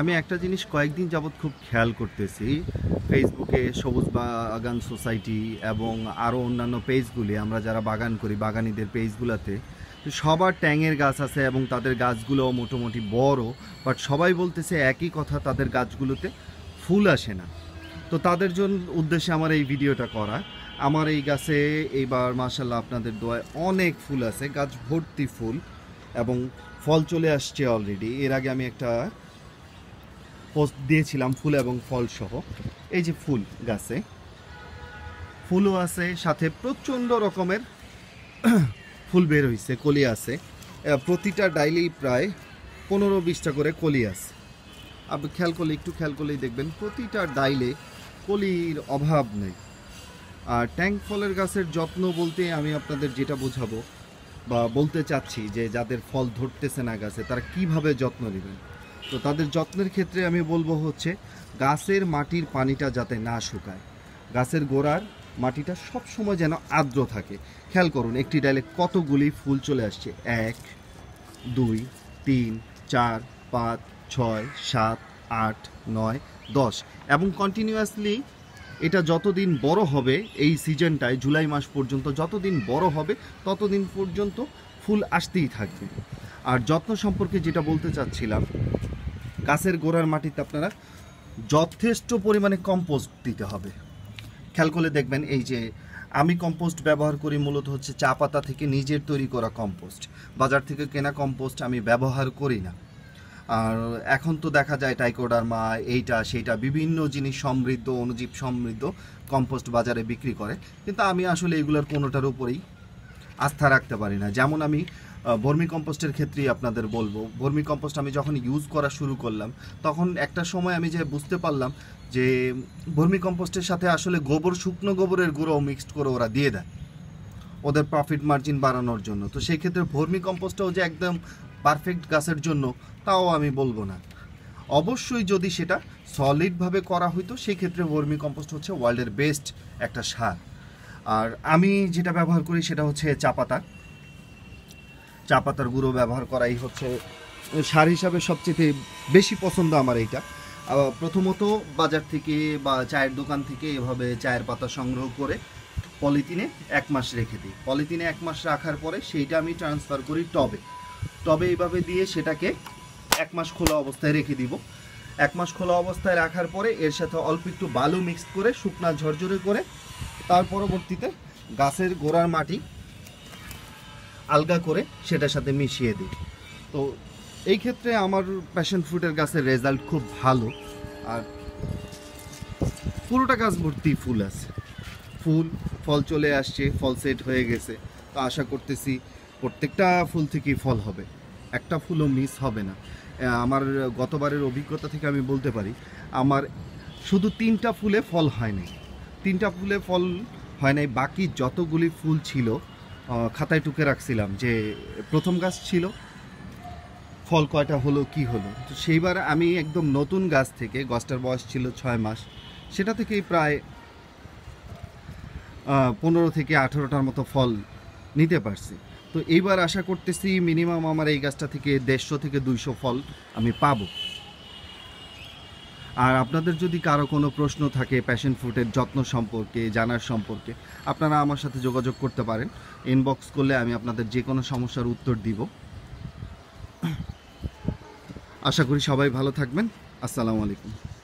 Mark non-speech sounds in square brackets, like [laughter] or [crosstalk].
আমি একটা জিনিস কয়েকদিন যাবৎ খুব খেয়াল করতেছি ফেসবুকে সবুজ বাগান সোসাইটি এবং আরও অন্যান্য পেজগুলি আমরা যারা বাগান করি বাগানিদের পেজগুলোতে সবার ট্যাঙের গাছ আছে এবং তাদের গাছগুলোও মোটামুটি বড় বাট সবাই বলতেছে একই কথা তাদের গাছগুলোতে ফুল আসে না তো তাদের জন্য উদ্দেশ্যে আমার এই ভিডিওটা করা আমার এই গাছে এইবার মাসাল্লাহ আপনাদের দোয়ায় অনেক ফুল আছে গাছ ভর্তি ফুল এবং ফল চলে আসছে অলরেডি এর আগে আমি একটা পোস্ট দিয়েছিলাম ফুল এবং ফল সহ এই যে ফুল গাছে ফুলও আছে সাথে প্রচণ্ড রকমের [coughs] ফুল বের হয়েছে কলি আছে প্রতিটা ডাইলি প্রায় পনেরো বিশটা করে কলি আছে আপনি খেয়াল করলে একটু খেয়াল করলেই দেখবেন প্রতিটা ডাইলে কলির অভাব নেই আর ট্যাঙ্ক ফলের গাছের যত্ন বলতে আমি আপনাদের যেটা বোঝাবো বা বলতে চাচ্ছি যে যাদের ফল ধরতেছে না গাছে তারা কিভাবে যত্ন নেবেন তো তাদের যত্নের ক্ষেত্রে আমি বলবো হচ্ছে গাছের মাটির পানিটা যাতে না শুকায় গাছের গোড়ার মাটিটা সব সময় যেন আর্দ্র থাকে খেয়াল করুন একটি ডালে কতগুলি ফুল চলে আসছে এক দুই তিন চার পাঁচ ছয় সাত আট নয় দশ এবং কন্টিনিউয়াসলি এটা যতদিন বড় হবে এই সিজনটায় জুলাই মাস পর্যন্ত যতদিন বড় হবে ততদিন পর্যন্ত ফুল আসতেই থাকবে আর যত্ন সম্পর্কে যেটা বলতে চাচ্ছিলাম গাছের গোড়ার মাটিতে আপনারা যথেষ্ট পরিমাণে কম্পোস্ট দিতে হবে খেয়াল করলে দেখবেন এই যে আমি কম্পোস্ট ব্যবহার করি মূলত হচ্ছে চা পাতা থেকে নিজের তৈরি করা কম্পোস্ট বাজার থেকে কেনা কম্পোস্ট আমি ব্যবহার করি না আর এখন তো দেখা যায় টাইকোডার মা এইটা সেইটা বিভিন্ন জিনিস সমৃদ্ধ অনুজীব সমৃদ্ধ কম্পোস্ট বাজারে বিক্রি করে কিন্তু আমি আসলে এগুলোর কোনোটার উপরেই আস্থা রাখতে পারি না যেমন আমি বর্মি কম্পোস্টের ক্ষেত্রেই আপনাদের বলবো বর্মি কম্পোস্ট আমি যখন ইউজ করা শুরু করলাম তখন একটা সময় আমি যে বুঝতে পারলাম যে বর্মি কম্পোস্টের সাথে আসলে গোবর শুকনো গোবরের গুঁড়ো মিক্সড করে ওরা দিয়ে দেয় ওদের প্রফিট মার্জিন বাড়ানোর জন্য তো সেই ক্ষেত্রে ভর্মি কম্পোস্টটাও যে একদম পারফেক্ট গাছের জন্য তাও আমি বলবো না অবশ্যই যদি সেটা সলিডভাবে করা হইতো সেক্ষেত্রে ভার্মি কম্পোস্ট হচ্ছে ওয়ার্ল্ডের বেস্ট একটা সার আর আমি যেটা ব্যবহার করি সেটা হচ্ছে চা পাতা চা পাতার গুঁড়ো ব্যবহার করাই হচ্ছে সার হিসাবে সবচেয়ে বেশি পছন্দ আমার এইটা প্রথমত বাজার থেকে বা চায়ের দোকান থেকে এভাবে চায়ের পাতা সংগ্রহ করে পলিথিনে এক মাস রেখে দিই পলিথিনে এক মাস রাখার পরে সেইটা আমি ট্রান্সফার করি টবে তবে এইভাবে দিয়ে সেটাকে এক মাস খোলা অবস্থায় রেখে দিব এক মাস খোলা অবস্থায় রাখার পরে এর সাথে অল্প একটু বালু মিক্স করে শুকনা ঝরঝরে করে তার পরবর্তীতে গাছের গোড়ার মাটি আলগা করে সেটার সাথে মিশিয়ে দিই তো এই ক্ষেত্রে আমার প্যাশন ফ্রুটের গাছের রেজাল্ট খুব ভালো আর পুরোটা গাছ ভর্তি ফুল আছে ফুল ফল চলে আসছে ফল সেট হয়ে গেছে তো আশা করতেছি প্রত্যেকটা ফুল থেকেই ফল হবে একটা ফুলও মিস হবে না আমার গতবারের অভিজ্ঞতা থেকে আমি বলতে পারি আমার শুধু তিনটা ফুলে ফল হয় নাই তিনটা ফুলে ফল হয় নাই বাকি যতগুলি ফুল ছিল খাতায় টুকে রাখছিলাম যে প্রথম গাছ ছিল ফল কয়টা হলো কি হলো তো সেইবার আমি একদম নতুন গাছ থেকে গাছটার বয়স ছিল ছয় মাস সেটা থেকেই প্রায় পনেরো থেকে আঠেরোটার মতো ফল নিতে পারছি তো এইবার আশা করতেছি মিনিমাম আমার এই গাছটা থেকে দেড়শো থেকে দুইশো ফল আমি পাব আর আপনাদের যদি কারো কোনো প্রশ্ন থাকে প্যাশন ফ্রুটের যত্ন সম্পর্কে জানার সম্পর্কে আপনারা আমার সাথে যোগাযোগ করতে পারেন ইনবক্স করলে আমি আপনাদের যে কোনো সমস্যার উত্তর দিব আশা করি সবাই ভালো থাকবেন আসসালামু আলাইকুম